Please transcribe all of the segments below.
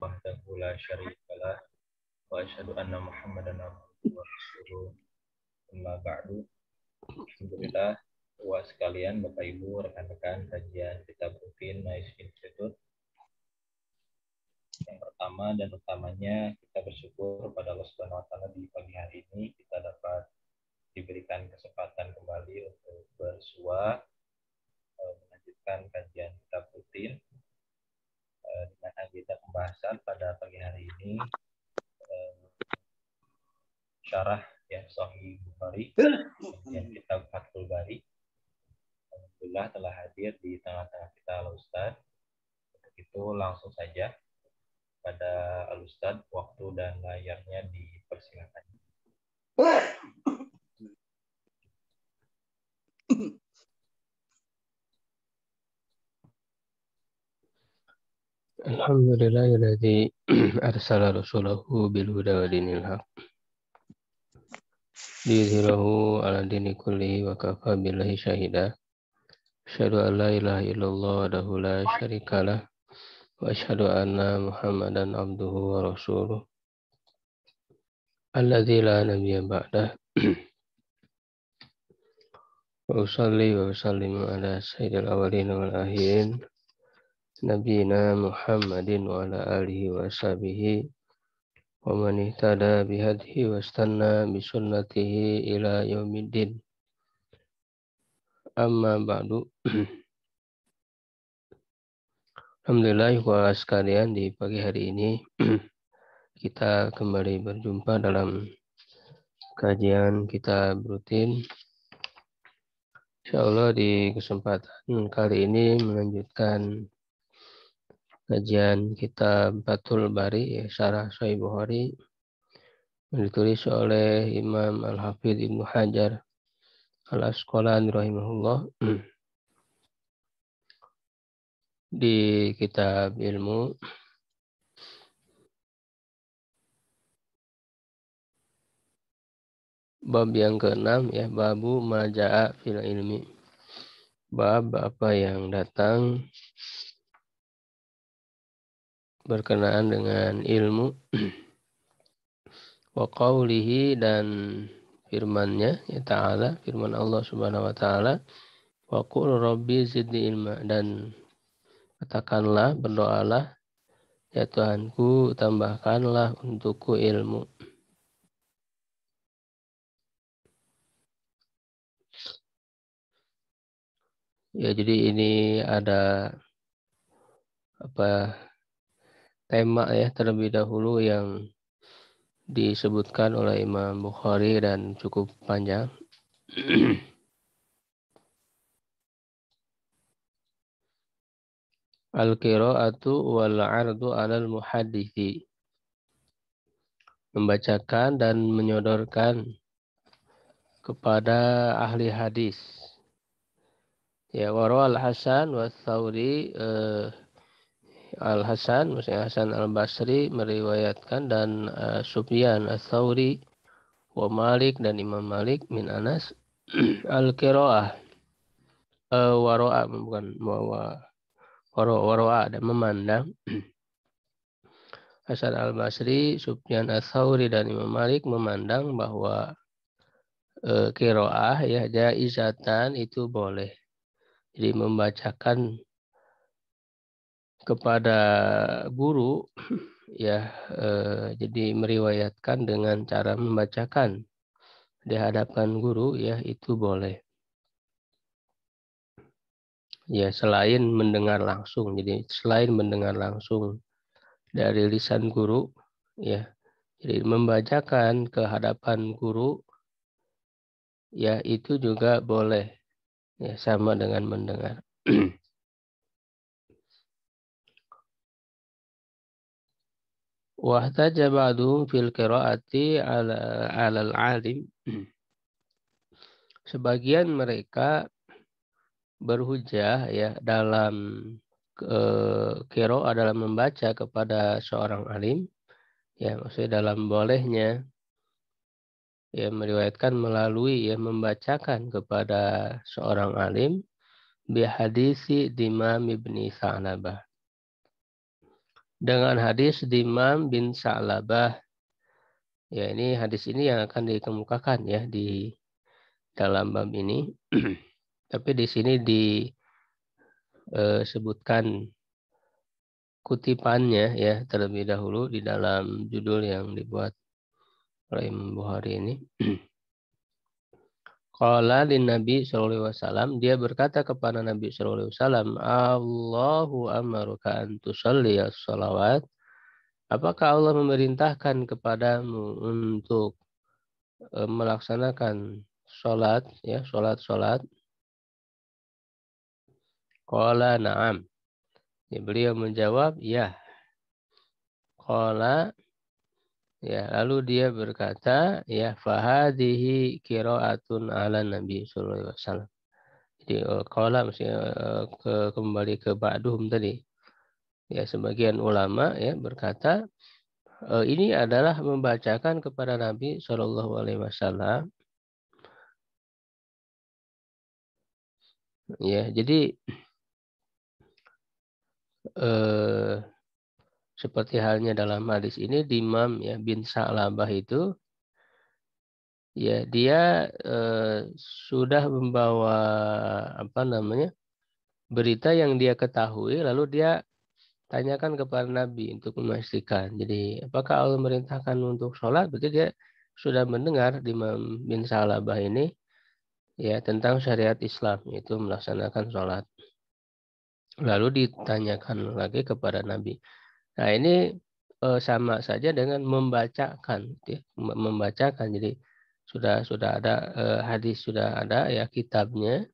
وحده لا Wa له وأشهد أن محمدا عبده ورسوله أما بعد Alhamdulillah Bapak sekalian, Bapak Ibu, rekan-rekan kajian kita rutin, Nice Institute. Yang pertama dan utamanya kita bersyukur pada Allah Subhanahu wa taala di pagi hari ini kita dapat diberikan kesempatan kembali untuk bersua eh, melanjutkan kajian kita rutin Eh, dengan agenda pembahasan pada pagi hari ini eh, syarah ya Sahih Bukhari yang hmm. kita Fathul Bari. Alhamdulillah telah hadir di tengah-tengah kita al Ustad. itu langsung saja pada al Ustad waktu dan layarnya dipersilakan. الحمد لله الذي أرسل رسوله بالهدى ودين الحق ليظهره على الدين كله وكفى بالله شهيدا أشهد أن لا إله إلا الله وحده لا شريك له وأشهد أن محمدا عبده ورسوله الذي لا نبي بعده وأصلي وأسلم على سيد الأولين والآخرين Nabi Muhammadin wa ala alihi wa sahbihi wa man ihtada bihadhi wa stanna bisunnatihi ila yawmiddin amma ba'du Alhamdulillah wa sekalian di pagi hari ini kita kembali berjumpa dalam kajian kita rutin Insyaallah di kesempatan kali ini melanjutkan kajian kitab Batul Bari ya, Syarah Sahih Bukhari ditulis oleh Imam Al-Hafidh Ibnu Hajar Al-Asqalani rahimahullah di kitab ilmu bab yang keenam ya babu majaa fil ilmi bab apa yang datang berkenaan dengan ilmu wa qawlihi dan firmannya ya ta'ala firman Allah subhanahu wa ta'ala wa qul rabbi zidni ilma dan katakanlah berdoalah ya Tuhanku tambahkanlah untukku ilmu ya jadi ini ada apa tema ya terlebih dahulu yang disebutkan oleh Imam Bukhari dan cukup panjang. Al-qira'atu wal 'ardu 'alal muhadithi Membacakan dan menyodorkan kepada ahli hadis. Ya warwal Hasan wa Tsauri eh, Al Hasan, maksudnya Hasan Al Basri meriwayatkan dan uh, Sufyan Al Thawri, wa Malik dan Imam Malik min Anas Al Kiroah, uh, Waroa bukan bahwa Waro, Waroa dan memandang Hasan Al Basri, Sufyan Al Thawri dan Imam Malik memandang bahwa uh, eh, Kiroah ya jaizatan itu boleh. Jadi membacakan kepada guru ya eh, jadi meriwayatkan dengan cara membacakan di hadapan guru ya itu boleh ya selain mendengar langsung jadi selain mendengar langsung dari lisan guru ya jadi membacakan ke hadapan guru ya itu juga boleh ya sama dengan mendengar Wahtaja ba'duhum fil qiraati ala al alim. Sebagian mereka berhujah ya dalam kiro eh, adalah membaca kepada seorang alim ya maksudnya dalam bolehnya ya meriwayatkan melalui ya membacakan kepada seorang alim bi hadisi Dimam ibni sa'nabah dengan hadis Dimam bin Sa'labah. Ya, ini hadis ini yang akan dikemukakan ya di dalam bab ini. Tapi di sini disebutkan eh, kutipannya ya terlebih dahulu di dalam judul yang dibuat oleh Imam Bukhari ini. Qala lin Nabi sallallahu alaihi wasallam, dia berkata kepada Nabi sallallahu alaihi wasallam, "Allahu amaruka an tusalli salawat." Apakah Allah memerintahkan kepadamu untuk e, melaksanakan salat ya, salat-salat? Qala na'am. Ya, beliau menjawab, "Ya." Qala Ya, lalu dia berkata, ya fahadihi kiroatun ala Nabi Sallallahu Alaihi Wasallam. Jadi kalau eh, misalnya eh, ke, kembali ke Ba'duhum tadi, ya sebagian ulama ya berkata eh, ini adalah membacakan kepada Nabi Shallallahu Alaihi Wasallam. Ya, jadi eh, seperti halnya dalam hadis ini Dimam ya bin Sa'labah itu ya dia eh, sudah membawa apa namanya berita yang dia ketahui lalu dia tanyakan kepada Nabi untuk memastikan. Jadi apakah Allah merintahkan untuk sholat? Berarti dia sudah mendengar di Imam bin Salabah ini ya tentang syariat Islam itu melaksanakan sholat. Lalu ditanyakan lagi kepada Nabi Nah, ini eh, sama saja dengan membacakan ya, membacakan. Jadi sudah sudah ada eh, hadis sudah ada ya kitabnya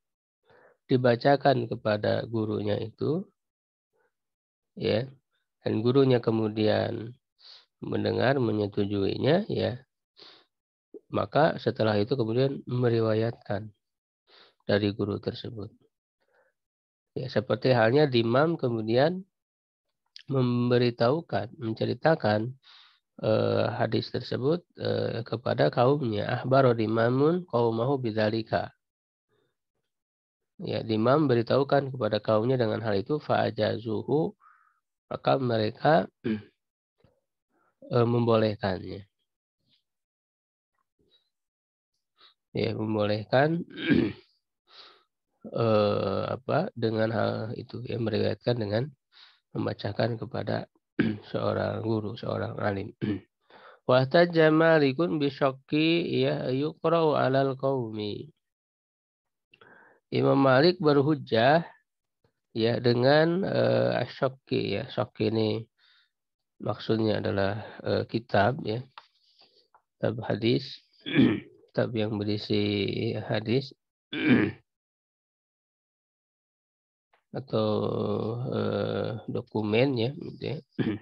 dibacakan kepada gurunya itu ya dan gurunya kemudian mendengar menyetujuinya ya maka setelah itu kemudian meriwayatkan dari guru tersebut ya seperti halnya di imam kemudian memberitahukan, menceritakan uh, hadis tersebut uh, kepada kaumnya. Ahbaro dimamun kaumahu bidalika. Ya, Dimam beritahukan kepada kaumnya dengan hal itu fa'ajazuhu maka mereka uh, membolehkannya. Ya, membolehkan uh, apa dengan hal itu yang meriwayatkan dengan membacakan kepada seorang guru, seorang alim. Wa tajja Malikun ya yuqra'u 'alal qaumi. Imam Malik berhujjah ya dengan uh, eh, asyokki ya syokki ini maksudnya adalah uh, kitab ya kitab hadis kitab yang berisi hadis atau eh, dokumen ya, gitu ya.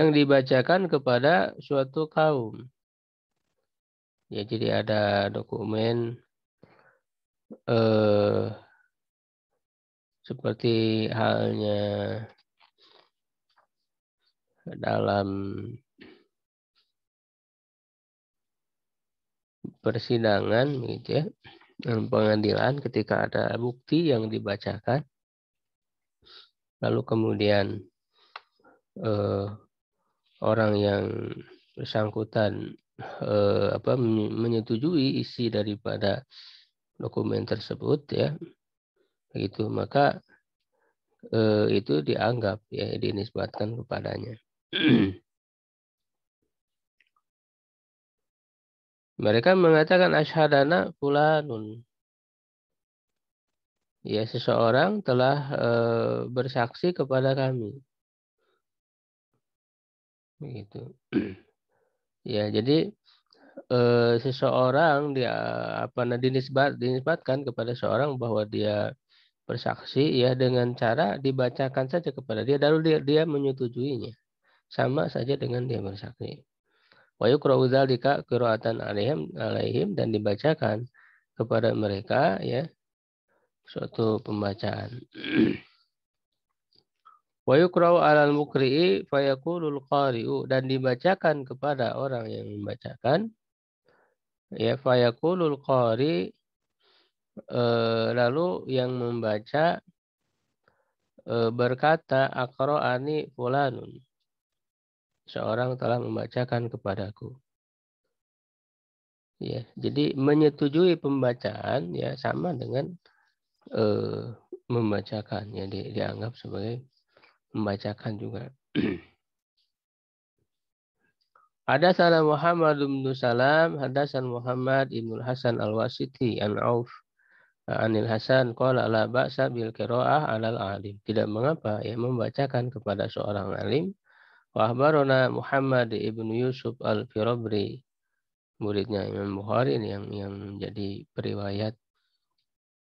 yang dibacakan kepada suatu kaum. Ya, jadi ada dokumen eh, seperti halnya dalam persidangan gitu ya pengadilan ketika ada bukti yang dibacakan lalu kemudian eh, orang yang bersangkutan eh, apa menyetujui isi daripada dokumen tersebut ya itu maka eh, itu dianggap ya dinisbatkan kepadanya Mereka mengatakan asyhadana fulanun. Ya, seseorang telah e, bersaksi kepada kami. Begitu. ya, jadi e, seseorang dia apa nah dinisbat dinisbatkan kepada seorang bahwa dia bersaksi ya dengan cara dibacakan saja kepada dia lalu dia, dia menyetujuinya. Sama saja dengan dia bersaksi. Wa yuqra'u dzalika qira'atan 'alaihim 'alaihim dan dibacakan kepada mereka ya suatu pembacaan. Wa yuqra'u 'alal muqri'i yaqulul qari'u dan dibacakan kepada orang yang membacakan ya yaqulul qari' e, lalu yang membaca e, berkata akroani fulanun seorang telah membacakan kepadaku. Ya, jadi menyetujui pembacaan ya sama dengan eh, membacakan ya di, dianggap sebagai membacakan juga. Ada salam Muhammad bin Salam, hadasan Muhammad Ibnu Hasan al-Wasiti an Auf Anil Hasan qala la ba'sa bil qira'ah 'alal alim. Tidak mengapa ya membacakan kepada seorang alim Wahbarona Muhammad ibnu Yusuf al-Firabri. Muridnya Imam Bukhari ini yang yang menjadi periwayat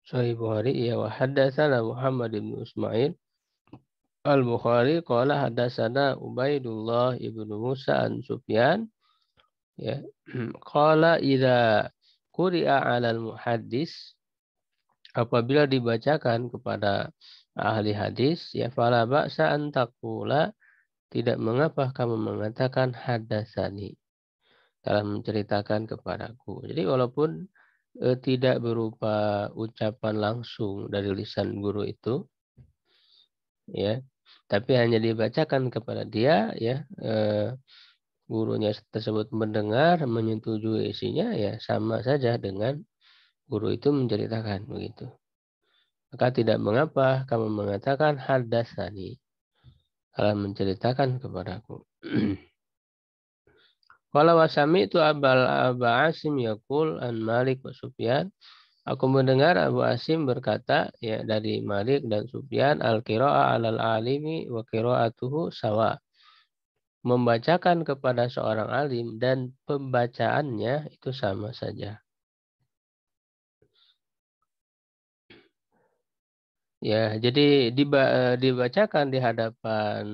Sahih Bukhari ya wa Muhammad ibnu Ismail Al-Bukhari qala hadasana Ubaidullah ibnu Musa an Sufyan ya qala ida quri'a 'alal muhaddis apabila dibacakan kepada ahli hadis ya fala ba'sa tidak mengapa kamu mengatakan hadasani. dalam menceritakan kepadaku. Jadi walaupun eh, tidak berupa ucapan langsung dari lisan guru itu, ya, tapi hanya dibacakan kepada dia, ya, eh, gurunya tersebut mendengar, menyetujui isinya, ya sama saja dengan guru itu menceritakan begitu. Maka tidak mengapa kamu mengatakan hadasani telah menceritakan kepadaku. Kalau wasami itu abal Aba Asim yakul an Malik wa Sufyan. Aku mendengar Abu Asim berkata ya dari Malik dan Sufyan al kiroa al alimi wa tuhu sawa. Membacakan kepada seorang alim dan pembacaannya itu sama saja. Ya, jadi eh, dibacakan di hadapan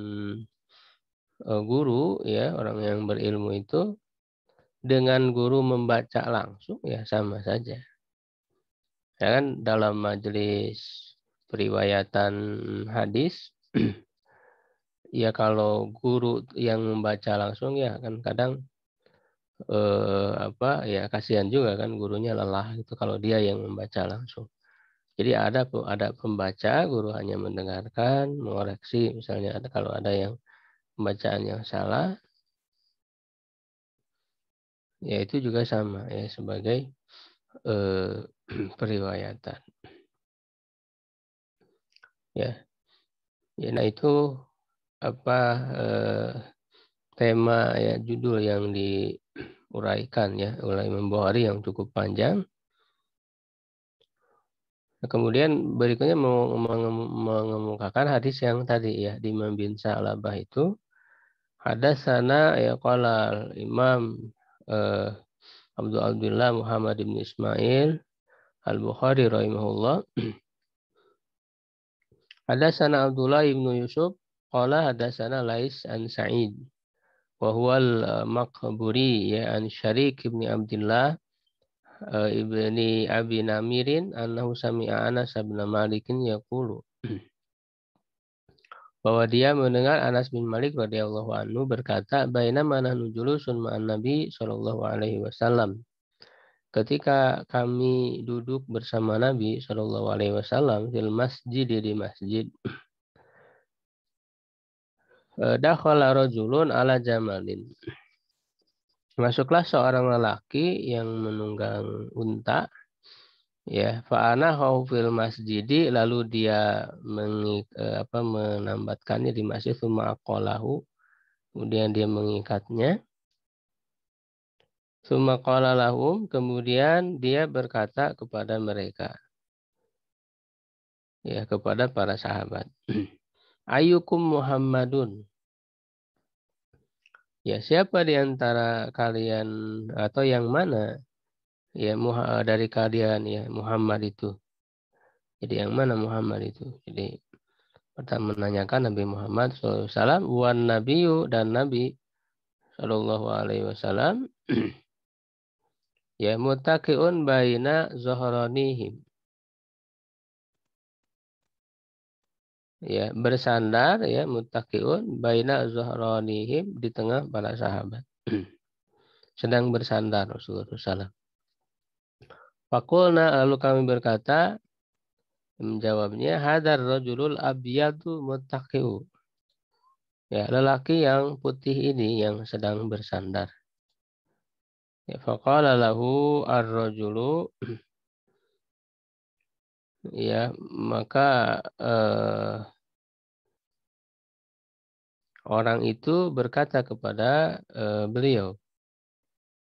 eh, guru ya, orang yang berilmu itu dengan guru membaca langsung ya sama saja. Ya kan dalam majelis periwayatan hadis ya kalau guru yang membaca langsung ya kan kadang eh, apa ya kasihan juga kan gurunya lelah itu kalau dia yang membaca langsung. Jadi ada ada pembaca, guru hanya mendengarkan, mengoreksi misalnya ada kalau ada yang pembacaan yang salah, ya itu juga sama ya sebagai eh, periwayatan. Ya, ya nah itu apa eh, tema ya judul yang diuraikan ya oleh Imam Bukhari yang cukup panjang Nah, kemudian berikutnya mengemukakan hadis yang tadi ya di Imam bin Sa'labah itu ada sana ya qala Imam eh, Abdul Abdullah Muhammad bin Ismail Al-Bukhari rahimahullah ada sana Abdullah ibnu Yusuf qala ada sana Lais an Sa'id wa eh, makburi ya an sharik ibni Abdullah Eh, ibni Abi Namirin annahu sami'a Anas bin Malikin yaqulu bahwa dia mendengar Anas bin Malik radhiyallahu anhu berkata baina mana julusun ma'an Nabi sallallahu alaihi wasallam ketika kami duduk bersama Nabi sallallahu alaihi wasallam di masjid di masjid eh, dakhala rajulun ala jamalin Masuklah seorang lelaki yang menunggang unta ya faana hawfil masjidi lalu dia mengik, eh, apa menambatkannya di masjid summa kemudian dia mengikatnya summa kemudian dia berkata kepada mereka ya kepada para sahabat ayukum muhammadun Ya, siapa di antara kalian atau yang mana? Ya, eh, dari kalian ya Muhammad itu. Jadi yang mana Muhammad itu? Jadi pertama menanyakan Nabi Muhammad SAW, wan Nabiu dan Nabi Shallallahu Alaihi Wasallam. ya mutakiun baina zohronihim ya bersandar ya mutakiun baina zuhranihim di tengah para sahabat sedang bersandar Rasulullah SAW. Fakulna lalu kami berkata menjawabnya hadar rojulul abiyadu mutakiu ya lelaki yang putih ini yang sedang bersandar. Ya, Fakallahu ar-rojulu ya maka eh, orang itu berkata kepada eh, beliau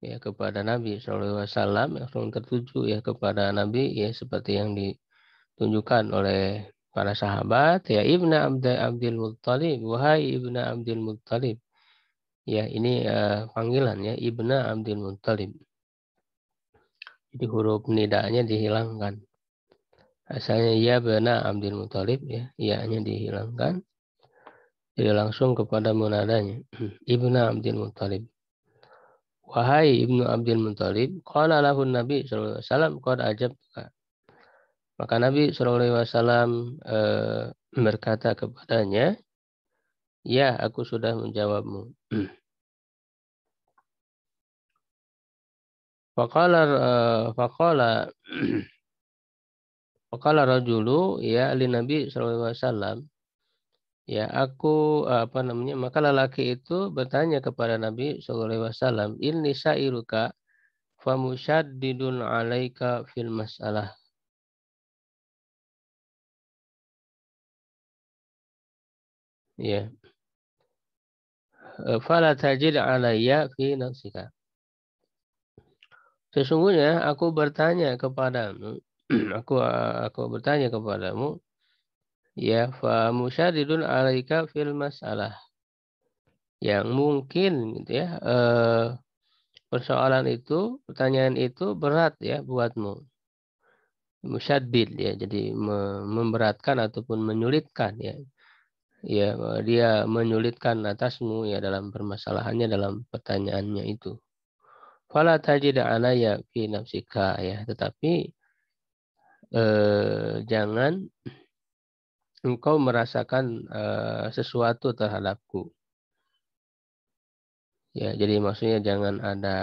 ya kepada Nabi Shallallahu Alaihi Wasallam yang tertuju ya kepada Nabi ya seperti yang ditunjukkan oleh para sahabat ya ibna Abdil Abdul Muttalib wahai ibna Abdul Muttalib ya ini eh, panggilan ya ibna Abdul Muttalib jadi huruf nidanya dihilangkan asalnya ya benar Abdul Muthalib ya ianya dihilangkan jadi langsung kepada munadanya ibnu Abdul Muthalib wahai ibnu Abdul Muthalib qala lahu Nabi sallallahu alaihi wasallam qad ajab maka Nabi sallallahu alaihi wasallam eh, berkata kepadanya ya aku sudah menjawabmu Faqala eh, faqala Pakala rajulu ya li Nabi SAW ya aku apa namanya maka lelaki itu bertanya kepada Nabi SAW ini sa'iruka famusyaddidun alaika fil masalah ya e, fala tajid alayya fi nafsika sesungguhnya aku bertanya kepadamu Hmm, aku aku bertanya kepadamu ya fa musyaridun alaika fil masalah yang mungkin gitu ya eh, persoalan itu pertanyaan itu berat ya buatmu musyaddid ya jadi memberatkan ataupun menyulitkan ya ya dia menyulitkan atasmu ya dalam permasalahannya dalam pertanyaannya itu fala tajid anaya fi nafsika ya tetapi Eh, jangan engkau merasakan eh, sesuatu terhadapku. Ya, jadi maksudnya jangan ada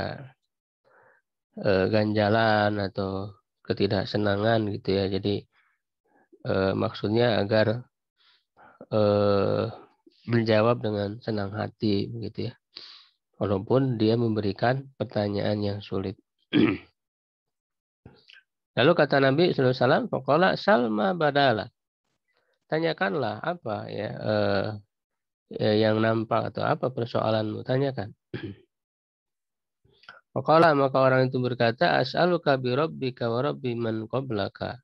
eh, ganjalan atau ketidaksenangan gitu ya. Jadi eh, maksudnya agar eh, menjawab dengan senang hati begitu ya. Walaupun dia memberikan pertanyaan yang sulit. Lalu kata Nabi SAW, Fakola salma badala. Tanyakanlah apa ya eh, eh, yang nampak atau apa persoalanmu. Tanyakan. Fakola maka orang itu berkata, As'aluka bi rabbika wa rabbi man qablaka.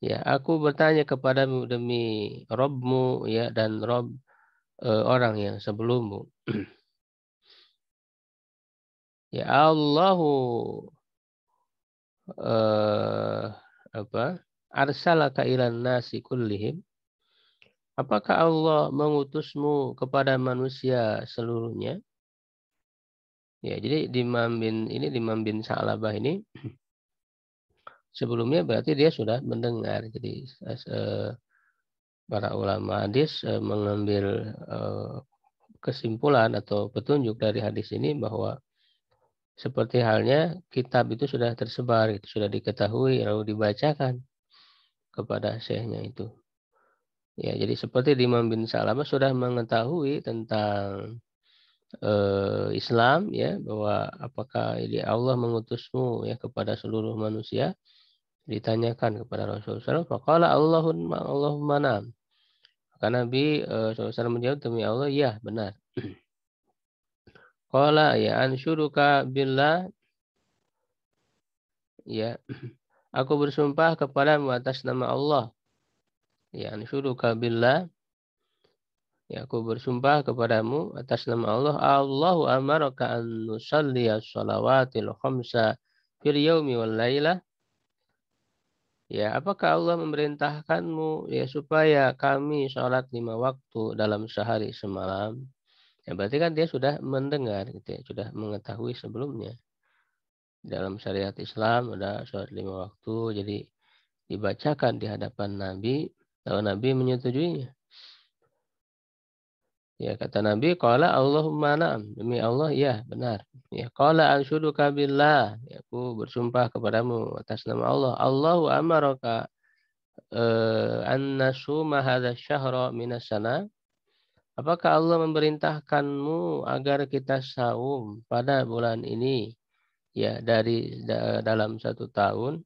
Ya, aku bertanya kepada demi Robmu ya dan Rob eh, orang yang sebelummu. ya Allahu uh, apa arsalaka ilan nasi kullihim apakah Allah mengutusmu kepada manusia seluruhnya ya jadi di Mambin ini di Mambin Salabah ini sebelumnya berarti dia sudah mendengar jadi eh, para ulama hadis eh, mengambil kesimpulan atau petunjuk dari hadis ini bahwa seperti halnya kitab itu sudah tersebar, itu sudah diketahui, lalu dibacakan kepada syekhnya itu. Ya, jadi seperti Imam bin Salamah sudah mengetahui tentang eh, Islam ya bahwa apakah ini Allah mengutusmu ya kepada seluruh manusia ditanyakan kepada Rasulullah SAW faqala Allahumma Allahumma nam Karena Nabi eh, SAW menjawab demi Allah ya benar Qala ya ansyuruka billah ya aku bersumpah kepadamu atas nama Allah ya ansyuruka billah ya aku bersumpah kepadamu atas nama Allah Allahu amaraka an nusalli as-salawatil khamsa fil yaumi wal lailah Ya, apakah Allah memerintahkanmu ya supaya kami sholat lima waktu dalam sehari semalam? Ya, berarti kan dia sudah mendengar, gitu ya, sudah mengetahui sebelumnya. Dalam syariat Islam ada sholat lima waktu, jadi dibacakan di hadapan Nabi, lalu Nabi menyetujuinya. Ya kata Nabi, kala Allahumma na'am. Demi Allah, ya benar. Ya kala ansudu kabillah, Ya, aku bersumpah kepadamu atas nama Allah. Allahu amaraka eh, an nasuma hadza syahra sana Apakah Allah memerintahkanmu agar kita saum pada bulan ini? Ya, dari da, dalam satu tahun.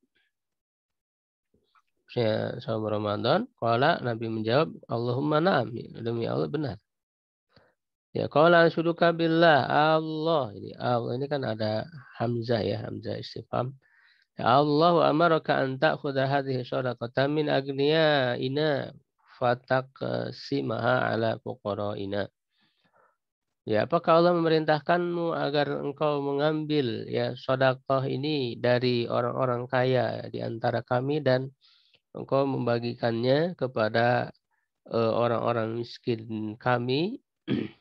Ya, saum Ramadan. Kala Nabi menjawab, Allahumma na'am. Ya, demi Allah benar. Ya, kala suduka billah. Allah. Ini, Allah ini kan ada Hamzah ya, Hamzah istifam. Ya Allah amaraka an ta'khudha hadhihi sadaqata min ina fataqsimaha ala fuqaraina. Ya, apakah Allah memerintahkanmu agar engkau mengambil ya sodakoh ini dari orang-orang kaya di antara kami dan engkau membagikannya kepada e, orang-orang uh, miskin kami?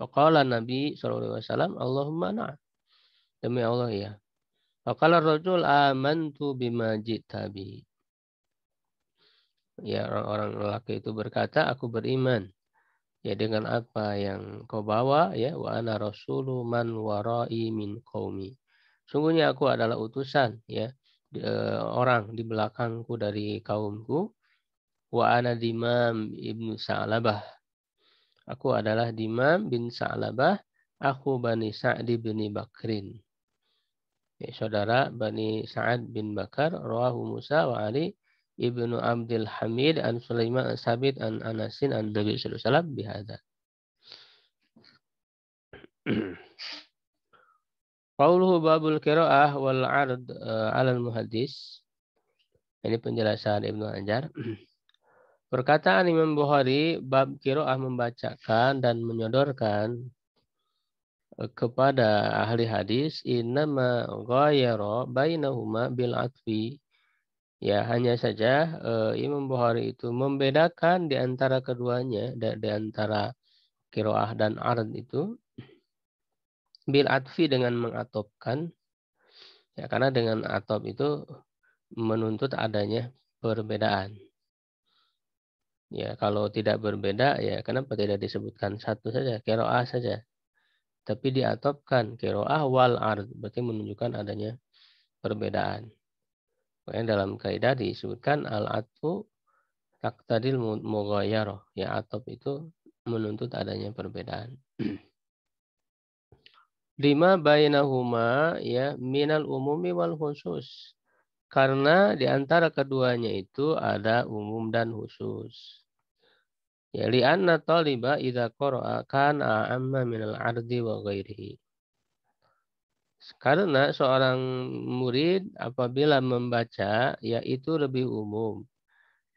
Faqala Nabi SAW, Allahumma na." Demi Allah ya. Faqala rajul amantu bima jitabi ya orang-orang lelaki itu berkata aku beriman ya dengan apa yang kau bawa ya wa ana rasulu man warai min qaumi sungguhnya aku adalah utusan ya di, uh, orang di belakangku dari kaumku wa ana dimam ibnu sa'labah aku adalah dimam bin sa'labah aku bani sa'd bin bakrin ya, saudara bani sa'ad bin bakar rawahu musa wa ali Ibnu Abdul Hamid an Sulaiman Sabit an Anasin an Nabi sallallahu alaihi wasallam bihadza. Qauluhu babul qiraah wal ard uh, alal muhaddis. Ini penjelasan Ibnu Anjar. Perkataan Imam Bukhari bab qiraah membacakan dan menyodorkan eh, kepada ahli hadis ma ghayara bainahuma bil 'athfi Ya, hanya saja uh, Imam Bukhari itu membedakan di antara keduanya, di, di antara kiroah dan arad itu bil atfi dengan mengatopkan. Ya, karena dengan atop itu menuntut adanya perbedaan. Ya, kalau tidak berbeda ya kenapa tidak disebutkan satu saja, kiroah saja. Tapi diatopkan kiroah wal arad berarti menunjukkan adanya perbedaan. Makanya dalam kaidah disebutkan al-atfu taktadil mughayyarah. Ya atop itu menuntut adanya perbedaan. Lima bainahuma ya minal umumi wal khusus. Karena di antara keduanya itu ada umum dan khusus. Ya li'anna taliba idza qara'a kana amma minal ardi wa ghairihi. Karena seorang murid apabila membaca yaitu lebih umum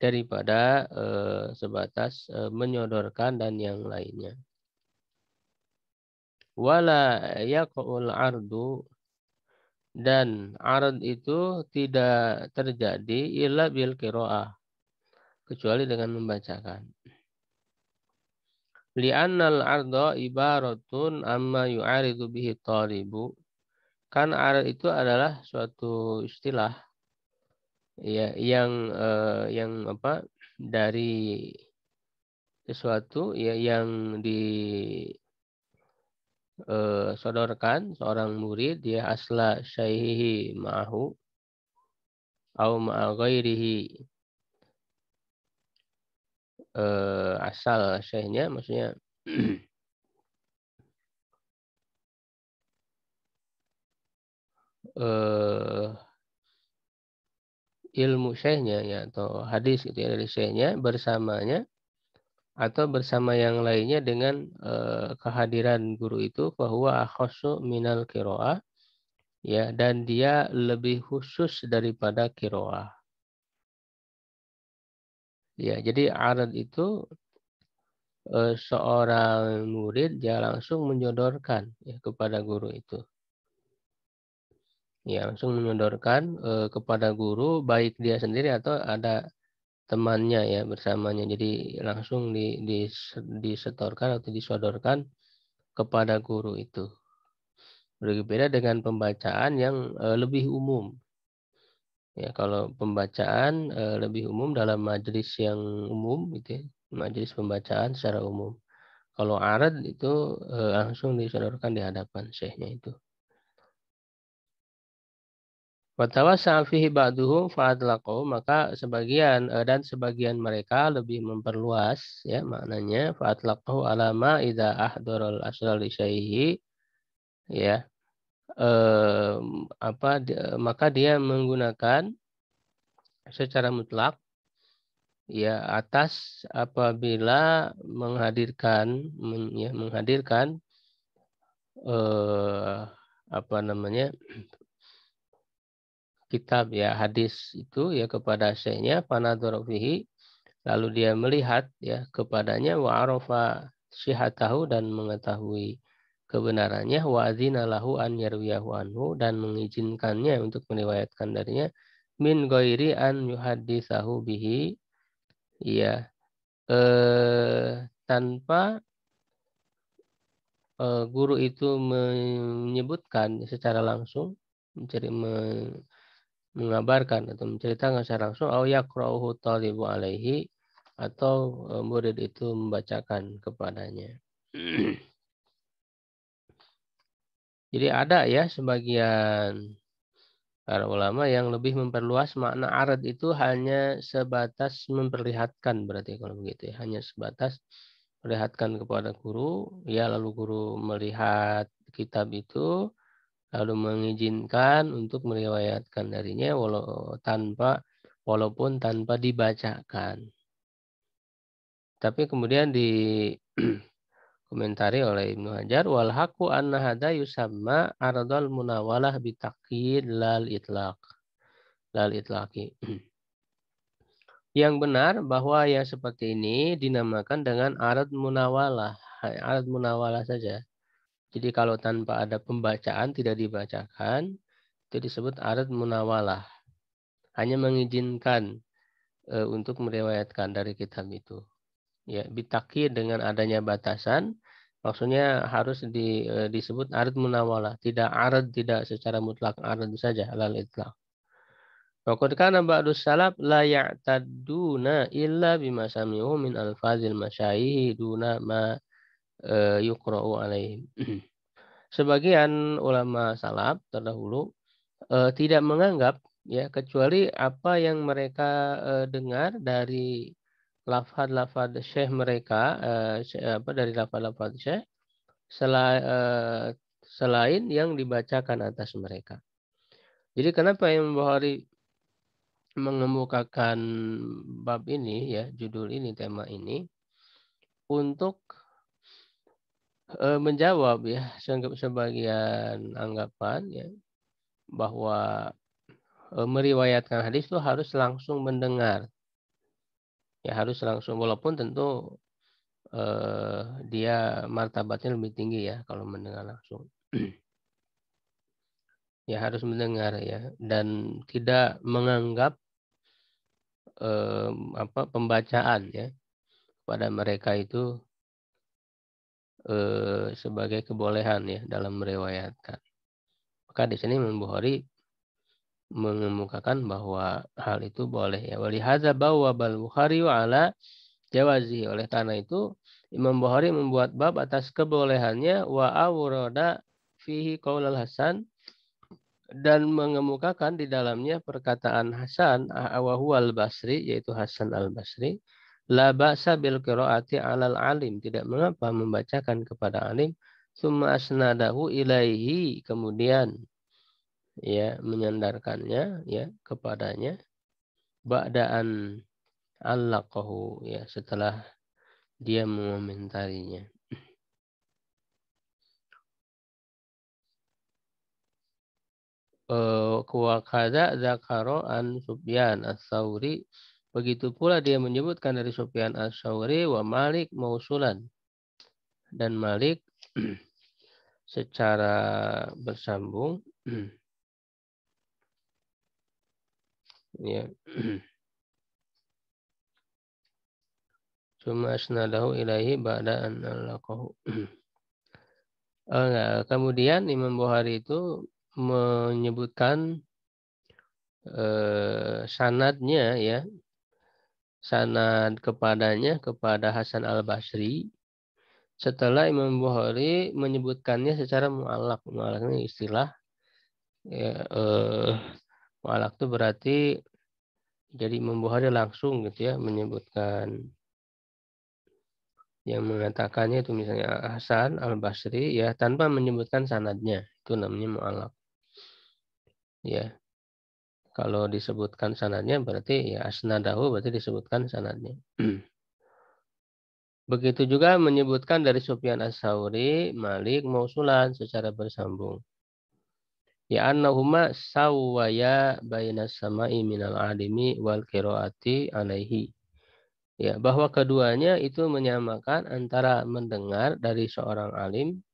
daripada eh, sebatas eh, menyodorkan dan yang lainnya. Wala yaqul ardu dan arad itu tidak terjadi illa bil qiraah kecuali dengan membacakan. Li'annal ardo ibaratun amma yu'aridu bihi talibu Kan aral itu adalah suatu istilah ya yang eh, yang apa dari sesuatu ya yang di eh, sodorkan seorang murid dia asla syaihi ma'ahu au ma'aghairihi eh, asal syaihnya maksudnya uh, ilmu syekhnya ya atau hadis gitu ya dari syekhnya bersamanya atau bersama yang lainnya dengan eh, kehadiran guru itu bahwa akhosu minal kiroa ya dan dia lebih khusus daripada kiroa ya jadi arad itu eh, seorang murid dia langsung menyodorkan ya, kepada guru itu ya langsung menyodorkan eh, kepada guru baik dia sendiri atau ada temannya ya bersamanya jadi langsung di, di disetorkan atau disodorkan kepada guru itu berbeda dengan pembacaan yang eh, lebih umum ya kalau pembacaan eh, lebih umum dalam majelis yang umum gitu ya, majelis pembacaan secara umum kalau arad itu eh, langsung disodorkan di hadapan syekhnya itu Watawasa fihi ba'duhum fa'adlaqahu maka sebagian eh, dan sebagian mereka lebih memperluas ya maknanya fa'adlaqahu alama idza ahdarul asral syaihi ya eh, apa eh, maka dia menggunakan secara mutlak ya atas apabila menghadirkan men, ya menghadirkan eh, apa namanya kitab ya hadis itu ya kepada syekhnya panadorofihi lalu dia melihat ya kepadanya wa arafa syihatahu dan mengetahui kebenarannya wa azina lahu an yarwiyahu anhu dan mengizinkannya untuk meriwayatkan darinya min goiri an yuhadisahu bihi ya eh, tanpa eh, guru itu menyebutkan secara langsung mencari mengabarkan atau menceritakan secara langsung au yaqra'uhu talibu alaihi atau e, murid itu membacakan kepadanya. Jadi ada ya sebagian para ulama yang lebih memperluas makna arad itu hanya sebatas memperlihatkan berarti kalau begitu ya, hanya sebatas perlihatkan kepada guru ya lalu guru melihat kitab itu lalu mengizinkan untuk meriwayatkan darinya walau tanpa walaupun tanpa dibacakan. Tapi kemudian di komentari oleh Ibnu Hajar wal haqu anna hadza yusamma ardal munawalah bitaqid lal itlaq lal itlaqi yang benar bahwa yang seperti ini dinamakan dengan arad munawalah arad munawalah saja jadi kalau tanpa ada pembacaan tidak dibacakan itu disebut arat munawalah. Hanya mengizinkan e, untuk meriwayatkan dari kitab itu. Ya, bitaki dengan adanya batasan maksudnya harus di, e, disebut arat munawalah, tidak arat tidak secara mutlak arat saja alal itlaq. Waqad kana ba'du salaf la ya'taduna illa bima sami'u min al-fazil masyayikh duna ma Eh, yukra'u alaihim. Mm-hmm. Sebagian ulama salaf terdahulu uh, tidak menganggap ya kecuali apa yang mereka uh, dengar dari lafaz-lafaz syekh mereka uh, apa dari lafaz-lafaz syekh selain, uh, selain yang dibacakan atas mereka. Jadi kenapa Imam Bukhari mengemukakan bab ini ya judul ini tema ini untuk Eh, menjawab ya sebagian anggapan ya bahwa eh, meriwayatkan hadis itu harus langsung mendengar ya harus langsung walaupun tentu eh, dia martabatnya lebih tinggi ya kalau mendengar langsung ya harus mendengar ya dan tidak menganggap eh, apa pembacaan ya pada mereka itu Eh, sebagai kebolehan ya dalam meriwayatkan. Maka di sini Imam Bukhari mengemukakan bahwa hal itu boleh ya. hadza bahwa bal Bukhari wa ala jawazi. Oleh karena itu Imam Bukhari membuat bab atas kebolehannya wa awroda fihi qaulal Hasan dan mengemukakan di dalamnya perkataan Hasan al Basri yaitu Hasan al Basri La ba'sa bil qiraati 'alal alim, tidak mengapa membacakan kepada alim, summa asnadahu ilaihi, kemudian ya menyandarkannya ya kepadanya ba'daan allaqahu ya setelah dia mengomentarinya. Kuwakada eh, zakaro an subyan as-sauri Begitu pula dia menyebutkan dari Sufyan As-Sauri wa Malik mausulan. Dan Malik secara bersambung ya cuma asnadahu ilaihi ba'da an alaqahu eh, kemudian Imam Bukhari itu menyebutkan eh, sanadnya ya sanad kepadanya kepada Hasan al-Basri setelah Imam Bukhari menyebutkannya secara mu'alak. Mu'alak ini istilah ya, eh, mu'alak itu berarti jadi Imam Bukhari langsung gitu ya menyebutkan yang mengatakannya itu misalnya Hasan Al Basri ya tanpa menyebutkan sanadnya itu namanya mu'alak ya kalau disebutkan sanadnya berarti ya asnadahu berarti disebutkan sanadnya. Begitu juga menyebutkan dari Sufyan As-Sauri, Malik mausulan secara bersambung. Ya annahuma sawwaya baina samai minal adimi wal qiraati alaihi. Ya, bahwa keduanya itu menyamakan antara mendengar dari seorang alim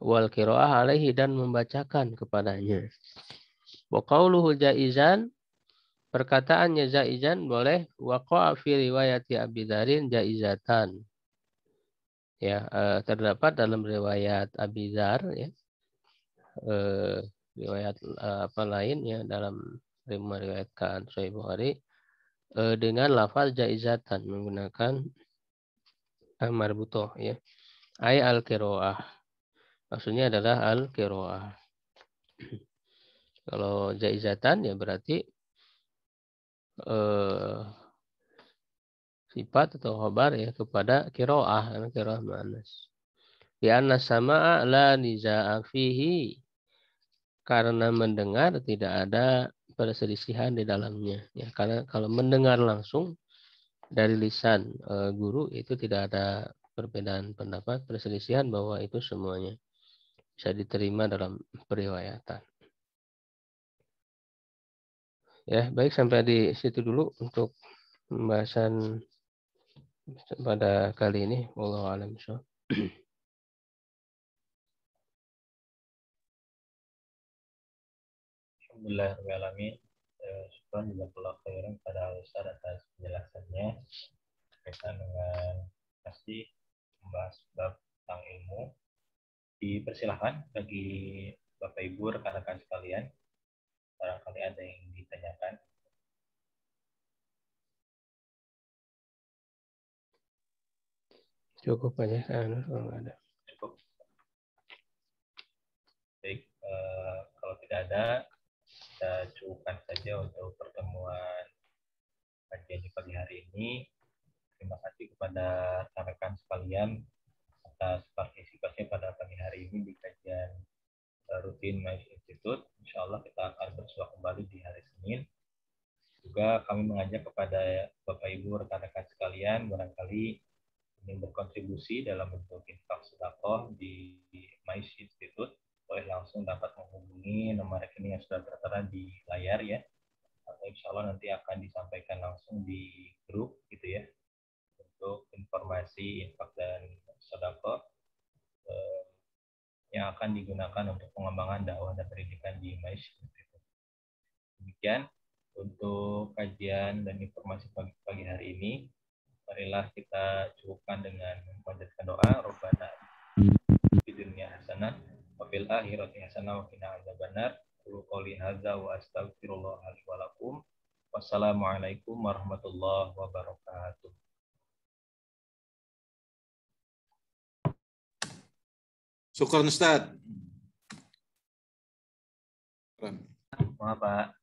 wal qiraah alaihi dan membacakan kepadanya. Wa jaizan perkataannya jaizan boleh waqa'a fi riwayati Abi Dzarin jaizatan. Ya, eh, terdapat dalam riwayat Abi Dzar ya. Eh, riwayat eh, apa lain ya dalam meriwayatkan Sahih Bukhari eh, dengan lafaz jaizatan menggunakan eh, marbutoh ya. ay al-qiraah. Maksudnya adalah al-qiraah. Kalau jaizatan ya berarti eh, sifat atau khabar ya kepada kiroah kiroah manas. Di anas sama la nizaafihi karena mendengar tidak ada perselisihan di dalamnya ya karena kalau mendengar langsung dari lisan e, guru itu tidak ada perbedaan pendapat perselisihan bahwa itu semuanya bisa diterima dalam periwayatan. Ya, baik sampai di situ dulu untuk pembahasan pada kali ini. Wallahu a'lam Alhamdulillahirrahmanirrahim. Eh, Syukur pada Ustaz atas penjelasannya berkaitan dengan kasih membahas bab tentang ilmu. Dipersilahkan bagi Bapak Ibu rekan-rekan sekalian barangkali ada yang ditanyakan. Cukup aja, anu, kalau ada. Cukup. Baik, e, kalau tidak ada, kita cukupkan saja untuk pertemuan kajian di pagi hari ini. Terima kasih kepada rekan-rekan sekalian atas partisipasi pada pagi hari ini di kajian rutin My Institute. Insya Allah kita akan bersua kembali di hari Senin. Juga kami mengajak kepada Bapak Ibu rekan-rekan sekalian barangkali ingin berkontribusi dalam bentuk infak sedekah di My Institute boleh langsung dapat menghubungi nomor rekening yang sudah tertera di layar ya atau insya Allah nanti akan disampaikan langsung di grup gitu ya untuk informasi infak dan sedekah. Eh, yang akan digunakan untuk pengembangan dakwah dan pendidikan di Malaysia. Demikian untuk kajian dan informasi pagi, pagi hari ini. Marilah kita cukupkan dengan panjatkan doa. Rabbana di dunia hasanah, wabil akhirat hasanah, wa kina azabannar. Kulu qawli haza wa astagfirullahaladzim. Wassalamualaikum warahmatullahi wabarakatuh. Syukur Ustaz. Maaf, Pak.